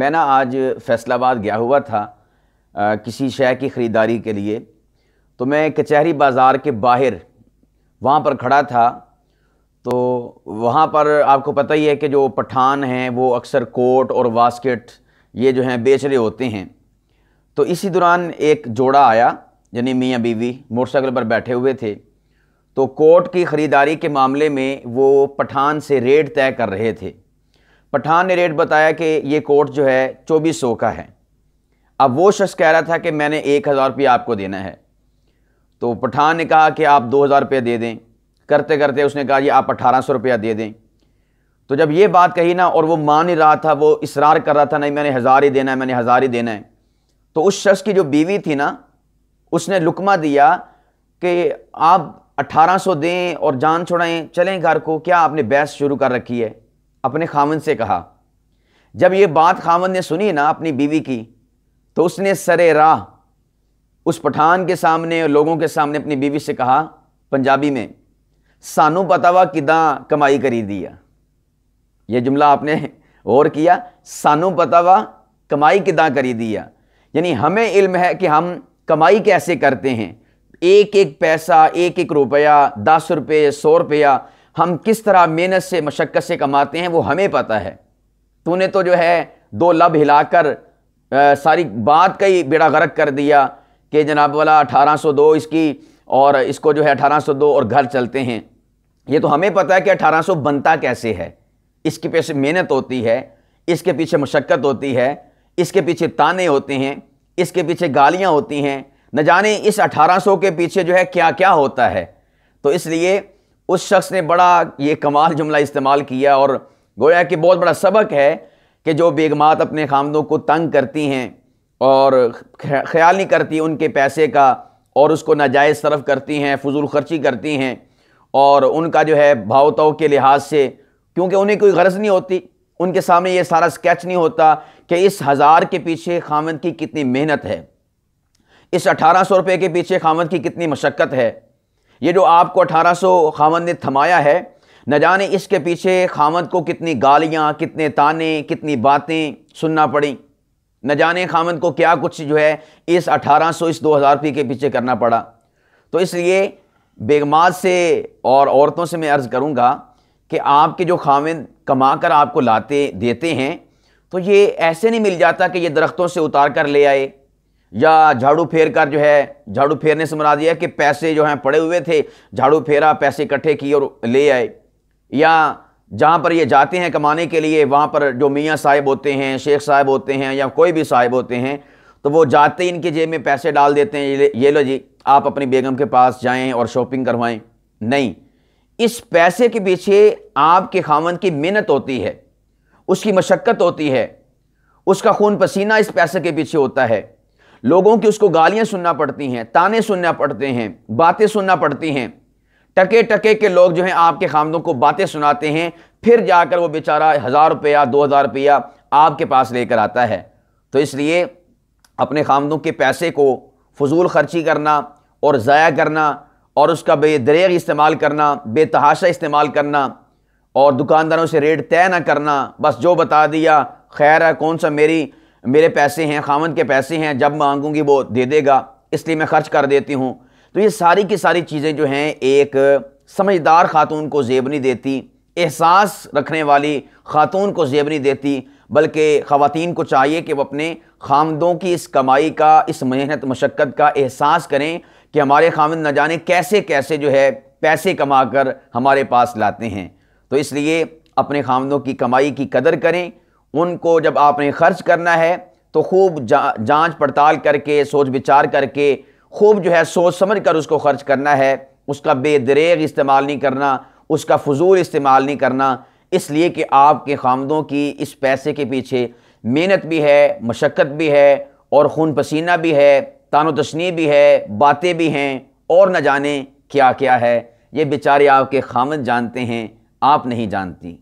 मैं ना आज फैसलाबाद गया हुआ था आ, किसी शय की ख़रीदारी के लिए तो मैं कचहरी बाज़ार के बाहर वहाँ पर खड़ा था तो वहाँ पर आपको पता ही है कि जो पठान हैं वो अक्सर कोट और वास्केट ये जो हैं बेच रहे होते हैं तो इसी दौरान एक जोड़ा आया यानी मियाँ बीवी मोटरसाइकिल पर बैठे हुए थे तो कोट की ख़रीदारी के मामले में वो पठान से रेट तय कर रहे थे पठान ने रेट बताया कि ये कोट जो है चौबीस सौ का है अब वो शख्स कह रहा था कि मैंने एक हज़ार रुपये आपको देना है तो पठान ने कहा कि आप दो हज़ार रुपये दे दें करते करते उसने कहा जी आप अठारह सौ रुपया दे दें तो जब ये बात कही ना और वो मान ही रहा था वो इसरार कर रहा था नहीं मैंने हज़ार ही देना है मैंने हज़ार ही देना है तो उस शख्स की जो बीवी थी ना उसने लुकमा दिया कि आप अट्ठारह सौ दें और जान छुड़ाएं चलें घर को क्या आपने बहस शुरू कर रखी है अपने खामन से कहा जब ये बात खामन ने सुनी ना अपनी बीवी की तो उसने सरे राह उस पठान के सामने और लोगों के सामने अपनी बीवी से कहा पंजाबी में सानू पतावा किदा कमाई करी दिया ये जुमला आपने और किया सानू पतावा कमाई किदा करी दिया यानी हमें इल्म है कि हम कमाई कैसे करते हैं एक एक पैसा एक एक रुपया दस रुपये सौ रुपया हम किस तरह मेहनत से मशक्क़त से कमाते हैं वो हमें पता है तूने तो जो है दो लब हिलाकर सारी बात का ही बेड़ा गर्क कर दिया कि जनाब वाला 1802 इसकी और इसको जो है 1802 और घर चलते हैं ये तो हमें पता है कि 1800 बनता कैसे है इसके पीछे मेहनत होती है इसके पीछे मशक्क़त होती है इसके पीछे ताने होते हैं इसके पीछे गालियाँ होती हैं न जाने इस 1800 के पीछे जो है क्या क्या होता है तो इसलिए उस शख्स ने बड़ा ये कमाल जुमला इस्तेमाल किया और गोया कि बहुत बड़ा सबक है कि जो बेगमात अपने खामदों को तंग करती हैं और ख्याल नहीं करती उनके पैसे का और उसको नाजायज़ तरफ करती हैं फजूल खर्ची करती हैं और उनका जो है भावताओं के लिहाज से क्योंकि उन्हें कोई गरज नहीं होती उनके सामने ये सारा स्केच नहीं होता कि इस हज़ार के पीछे खामद की कितनी मेहनत है इस अठारह सौ रुपये के पीछे खामद की कितनी मशक्क़त है ये जो आपको अठारह सौ खामद ने थमाया है न जाने इसके पीछे खामद को कितनी गालियाँ कितने ताने कितनी बातें सुनना पड़ी न जाने खामद को क्या कुछ जो है इस अठारह सौ इस दो हज़ार पी के पीछे करना पड़ा तो इसलिए बेगमाज से और औरतों से मैं अर्ज़ करूँगा कि आपके जो खामद कमा कर आपको लाते देते हैं तो ये ऐसे नहीं मिल जाता कि ये दरख्तों से उतार कर ले आए या झाड़ू फेर कर जो है झाड़ू फेरने से मना दिया कि पैसे जो हैं पड़े हुए थे झाड़ू फेरा पैसे इकट्ठे किए और ले आए या जहाँ पर ये जाते हैं कमाने के लिए वहाँ पर जो मियाँ साहिब होते हैं शेख साहब होते हैं या कोई भी साहिब होते हैं तो वो जाते ही जेब में पैसे डाल देते हैं ये लो जी आप अपनी बेगम के पास जाएँ और शॉपिंग करवाएँ नहीं इस पैसे के पीछे आपके खामन की मेहनत होती है उसकी मशक्क़त होती है उसका खून पसीना इस पैसे के पीछे होता है लोगों की उसको गालियां सुनना पड़ती हैं ताने सुनना पड़ते हैं बातें सुनना पड़ती हैं टके टके के लोग जो हैं आपके खामदों को बातें सुनाते हैं फिर जाकर वो बेचारा हज़ार रुपया दो हज़ार रुपया आपके पास लेकर आता है तो इसलिए अपने खामदों के पैसे को फजूल खर्ची करना और ज़ाया करना और उसका बेदरेग इस्तेमाल करना बेतहाशा इस्तेमाल करना और दुकानदारों से रेट तय ना करना बस जो बता दिया खैर है कौन सा मेरी मेरे पैसे हैं खामन के पैसे हैं जब मांगूंगी वो दे देगा इसलिए मैं ख़र्च कर देती हूँ तो ये सारी की सारी चीज़ें जो हैं एक समझदार खातून को जेब नहीं देती एहसास रखने वाली खातून को जेब नहीं देती बल्कि ख़वान को चाहिए कि वह अपने खामदों की इस कमाई का इस मेहनत मशक्क़त का एहसास करें कि हमारे खामद न जाने कैसे कैसे जो है पैसे कमा कर हमारे पास लाते हैं तो इसलिए अपने खामदों की कमाई की कदर करें उनको जब आपने ख़र्च करना है तो खूब जा, जांच पड़ताल करके सोच विचार करके खूब जो है सोच समझ कर उसको ख़र्च करना है उसका बेदरेग इस्तेमाल नहीं करना उसका फजूल इस्तेमाल नहीं करना इसलिए कि आपके खामदों की इस पैसे के पीछे मेहनत भी है मशक्क़त भी है और खून पसीना भी है तानो तशनी भी है बातें भी हैं और न जाने क्या क्या है ये बेचारे आपके खामद जानते हैं आप नहीं जानती